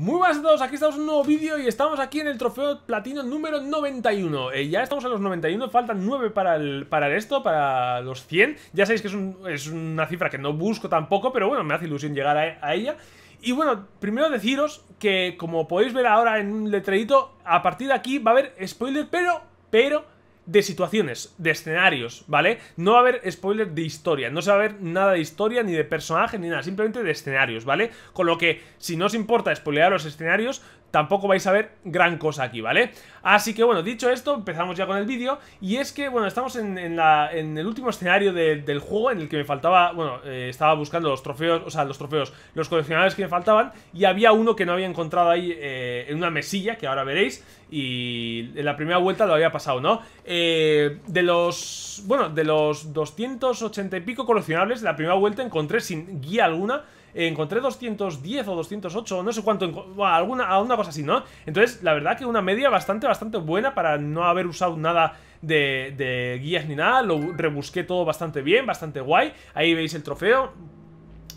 Muy buenas a todos, aquí estamos en un nuevo vídeo y estamos aquí en el trofeo platino número 91 eh, Ya estamos en los 91, faltan 9 para el, para esto, para los 100 Ya sabéis que es, una cifra que no busco tampoco, pero bueno, me hace ilusión llegar a, ella y bueno, primero deciros que como podéis ver ahora en un letrerito, a partir de aquí va a haber spoiler, pero, pero de situaciones, de escenarios, ¿vale? No va a haber spoiler de historia, no se va a ver nada de historia, ni de personaje, ni nada, simplemente de escenarios, ¿vale? Con lo que, si no os importa spoilear los escenarios, tampoco vais a ver gran cosa aquí, ¿vale? Así que bueno, dicho esto, empezamos ya con el vídeo y es que, bueno, estamos en, el último escenario del juego en el que me faltaba, bueno, eh, estaba buscando los trofeos, o sea, los trofeos, los coleccionables que me faltaban y había uno que no había encontrado ahí eh, en una mesilla, que ahora veréis, y en la primera vuelta lo había pasado, ¿no? Eh, de los, bueno, de los 280 y pico coleccionables, la primera vuelta encontré sin guía alguna encontré 210 o 208, no sé cuánto, alguna, alguna cosa así, ¿no? Entonces, la verdad que una media bastante, bastante buena para no haber usado nada de, guías ni nada. Lo rebusqué todo bastante bien, bastante guay. Ahí veis el trofeo.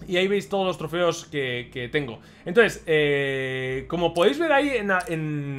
Y ahí veis todos los trofeos que, tengo Entonces, eh, como podéis ver ahí en,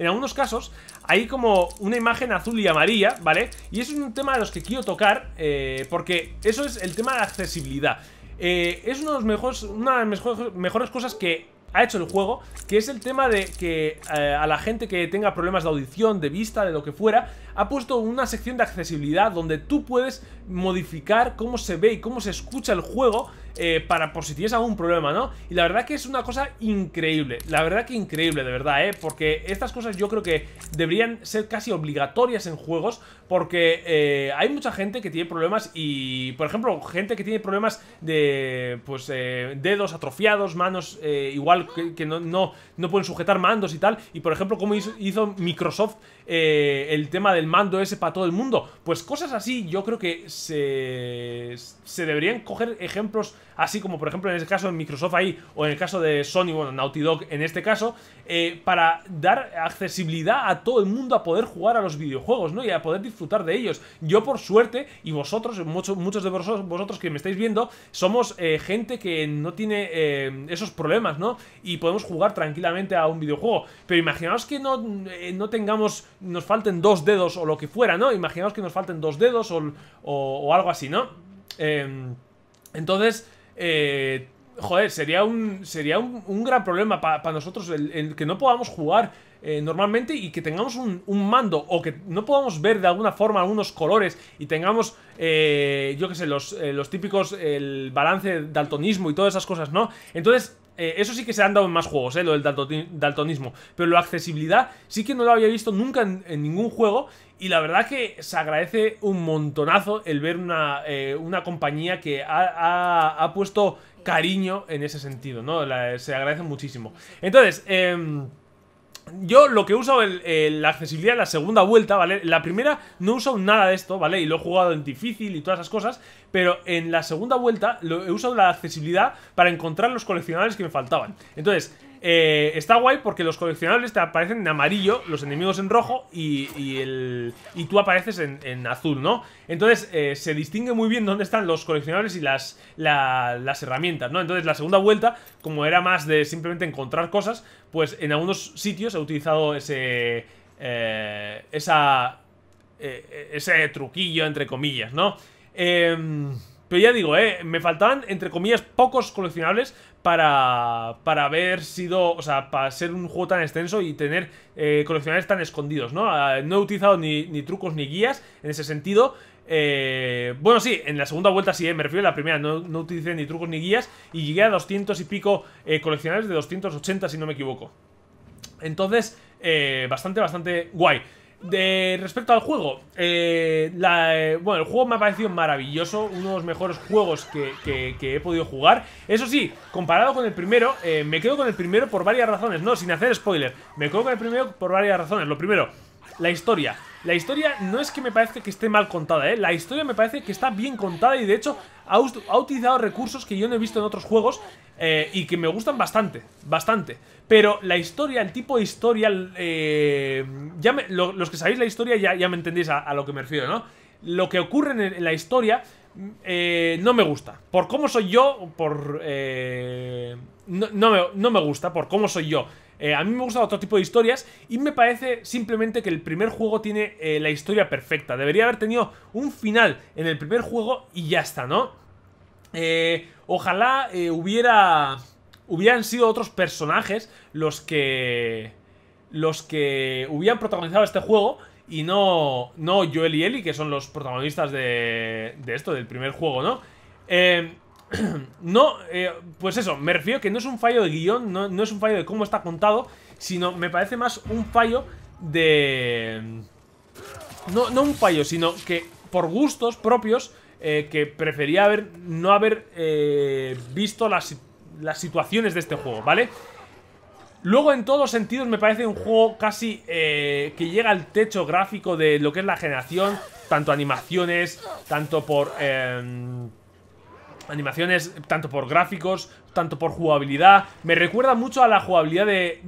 algunos casos Hay como una imagen azul y amarilla, ¿vale? Y eso es un tema de los que quiero tocar eh, Porque eso es el tema de accesibilidad eh, es uno de mejores, una de las mejores, cosas que ha hecho el juego, que es el tema de que eh, a la gente que tenga problemas de audición, de vista, de lo que fuera, ha puesto una sección de accesibilidad donde tú puedes modificar cómo se ve y cómo se escucha el juego eh, para por si tienes algún problema, ¿no? Y la verdad que es una cosa increíble, la verdad que increíble, de verdad, ¿eh? Porque estas cosas yo creo que deberían ser casi obligatorias en juegos porque eh, hay mucha gente que tiene problemas y, por ejemplo, gente que tiene problemas de, pues, eh, dedos atrofiados, manos eh, igual que, no, no, pueden sujetar mandos y tal. Y, por ejemplo, como hizo, hizo Microsoft el tema del mando ese para todo el mundo. Pues cosas así yo creo que se, se deberían coger ejemplos así como por ejemplo en este caso en Microsoft ahí, o en el caso de Sony, bueno, Naughty Dog en este caso, eh, para dar accesibilidad a todo el mundo a poder jugar a los videojuegos, ¿no? Y a poder disfrutar de ellos. Yo por suerte, y vosotros, muchos, muchos de vosotros, vosotros que me estáis viendo, somos eh, gente que no tiene eh, esos problemas, ¿no? Y podemos jugar tranquilamente a un videojuego. Pero imaginaos que no, no tengamos, nos falten dos dedos o lo que fuera, ¿no? Imaginaos que nos falten dos dedos o, o, o algo así, ¿no? Eh, entonces, eh, joder, sería un, sería un, gran problema para nosotros el, que no podamos jugar eh, normalmente y que tengamos un, mando o que no podamos ver de alguna forma algunos colores y tengamos, eh, yo qué sé, los, los típicos, el balance daltonismo y todas esas cosas, ¿no? Entonces, eh, eso sí que se han dado en más juegos, eh, lo del daltonismo. Pero la accesibilidad sí que no lo había visto nunca en, ningún juego. Y la verdad que se agradece un montonazo el ver una, eh, compañía que ha, puesto cariño en ese sentido, ¿no? se agradece muchísimo. Entonces, eh... Yo lo que he usado la accesibilidad en la segunda vuelta, ¿vale? La primera no he usado nada de esto, ¿vale? Y lo he jugado en difícil y todas esas cosas. Pero en la segunda vuelta lo, he usado la accesibilidad para encontrar los coleccionables que me faltaban. Entonces, eh, está guay porque los coleccionables te aparecen en amarillo, los enemigos en rojo y, y, el, y tú apareces en, azul, ¿no? Entonces eh, se distingue muy bien dónde están los coleccionables y las, las herramientas, ¿no? Entonces la segunda vuelta, como era más de simplemente encontrar cosas, pues en algunos sitios he utilizado ese... Eh, esa... ese truquillo, entre comillas, ¿no? Eh... Pero ya digo, eh, me faltaban, entre comillas, pocos coleccionables para, para haber sido, o sea, para ser un juego tan extenso y tener eh, coleccionables tan escondidos, ¿no? Ah, no he utilizado ni, trucos ni guías en ese sentido. Eh, bueno, sí, en la segunda vuelta sí, me refiero a la primera, no, no, utilicé ni trucos ni guías y llegué a 200 y pico coleccionables de 280 si no me equivoco. Entonces, bastante, bastante guay respecto al juego, eh, la, eh, bueno, el juego me ha parecido maravilloso, uno de los mejores juegos que, he podido jugar. Eso sí, comparado con el primero, eh, me quedo con el primero por varias razones, no, sin hacer spoiler, me quedo con el primero por varias razones. Lo primero, la historia. La historia no es que me parece que esté mal contada, ¿eh? La historia me parece que está bien contada y de hecho ha, utilizado recursos que yo no he visto en otros juegos eh, y que me gustan bastante, bastante. Pero la historia, el tipo de historia, eh, ya los que sabéis la historia ya, ya me entendéis a, lo que me refiero, ¿no? Lo que ocurre en la historia eh, no me gusta. Por cómo soy yo, por... Eh, no, me, gusta, por cómo soy yo. Eh, a mí me gusta otro tipo de historias y me parece simplemente que el primer juego tiene la historia perfecta. Debería haber tenido un final en el primer juego y ya está, ¿no? ojalá hubiera... Hubieran sido otros personajes los que... Los que hubieran protagonizado este juego y no, no Joel y Ellie, que son los protagonistas de, de esto, del primer juego, ¿no? Em, no, eh, pues eso, me refiero que no es un fallo de guión, no, es un fallo de cómo está contado, sino me parece más un fallo de... No, no un fallo, sino que por gustos propios, eh, que prefería haber, no haber eh, visto las, las situaciones de este juego, ¿vale? vale Luego, en todos sentidos, me parece un juego casi eh, que llega al techo gráfico de lo que es la generación. Tanto animaciones, tanto por... Em, animaciones, tanto por gráficos, tanto por jugabilidad. Me recuerda mucho a la jugabilidad de,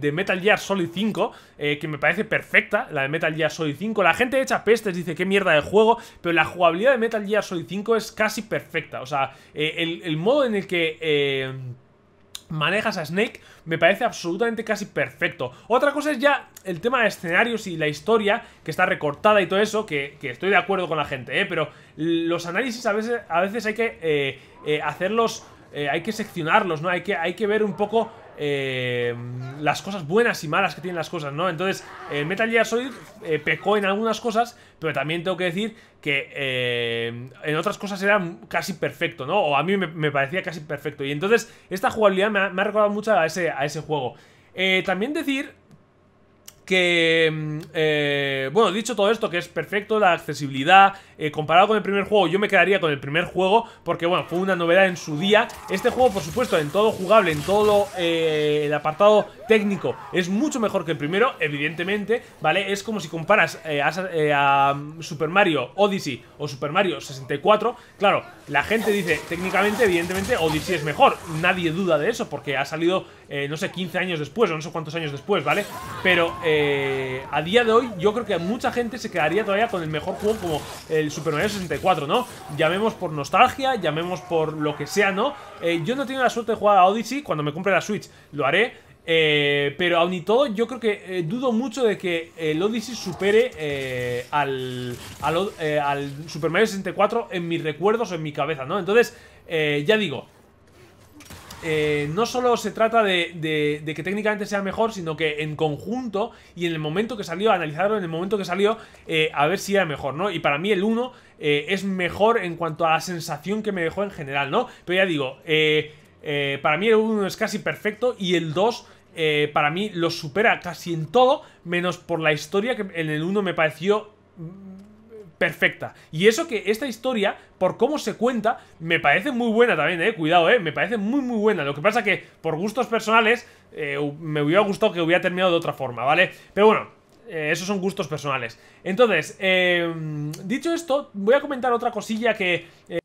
de, Metal Gear Solid 5, eh, que me parece perfecta, la de Metal Gear Solid 5. La gente echa pestes, dice qué mierda de juego, pero la jugabilidad de Metal Gear Solid 5 es casi perfecta. O sea, eh, el, modo en el que... Em, manejas a Snake me parece absolutamente casi perfecto. Otra cosa es ya el tema de escenarios y la historia, que está recortada y todo eso, que, estoy de acuerdo con la gente, ¿eh? pero los análisis a veces, a veces hay que eh, eh, hacerlos, eh, hay que seccionarlos, ¿no? Hay que, hay que ver un poco eh, las cosas buenas y malas que tienen las cosas, ¿no? Entonces, eh, Metal Gear Solid eh, pecó en algunas cosas, pero también tengo que decir que eh, en otras cosas era casi perfecto, ¿no? O a mí me, parecía casi perfecto. Y entonces, esta jugabilidad me ha, recordado mucho a ese, a ese juego. también decir que, mm, eh, bueno, dicho todo esto, que es perfecto, la accesibilidad, eh, comparado con el primer juego, yo me quedaría con el primer juego, porque, bueno, fue una novedad en su día. Este juego, por supuesto, en todo jugable, en todo eh, el apartado técnico, es mucho mejor que el primero, evidentemente, ¿vale? Es como si comparas a, mm, Super Mario Odyssey o Super Mario 64. Claro, la gente dice, técnicamente, evidentemente, Odyssey es mejor. Nadie duda de eso, porque ha salido, no sé, 15 años después, o no sé cuántos años después, ¿vale? Pero... Eh, a día de hoy yo creo que mucha gente se quedaría todavía con el mejor juego como el Super Mario 64, ¿no? Llamemos por nostalgia, llamemos por lo que sea, ¿no? Eh, yo no tengo la suerte de jugar a Odyssey cuando me compre la Switch, lo haré. Eh, pero aún y todo, yo creo que dudo mucho de que el Odyssey supere al, al, al Super Mario 64 en mis recuerdos o en mi cabeza, ¿no? Entonces, ya digo, eh, no solo se trata de, que técnicamente sea mejor, sino que en conjunto y en el momento que salió, analizarlo en el momento que salió, eh, a ver si era mejor, ¿no? Y para mí el 1 eh, es mejor en cuanto a la sensación que me dejó en general, ¿no? Pero ya digo, para mí el 1 es casi perfecto y el 2... para mí lo supera casi en todo, menos por la historia que en el 1 me pareció perfecta. Y eso que esta historia, por cómo se cuenta, me parece muy buena también, eh. Cuidado, eh. Me parece muy, muy buena. Lo que pasa que, por gustos personales, eh, me hubiera gustado que hubiera terminado de otra forma, ¿vale? Pero bueno, eh, esos son gustos personales. Entonces, em, dicho esto, voy a comentar otra cosilla que... Eh,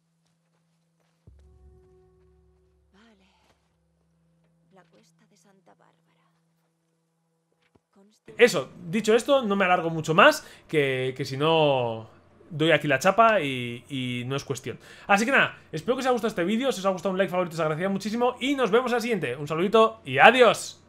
eso, dicho esto, no me alargo mucho más, que, que si no doy aquí la chapa y, no es cuestión. Así que nada, espero que os haya gustado este vídeo. Si os ha gustado un like, favorito, os agradecería muchísimo. Y nos vemos al siguiente. Un saludito y adiós.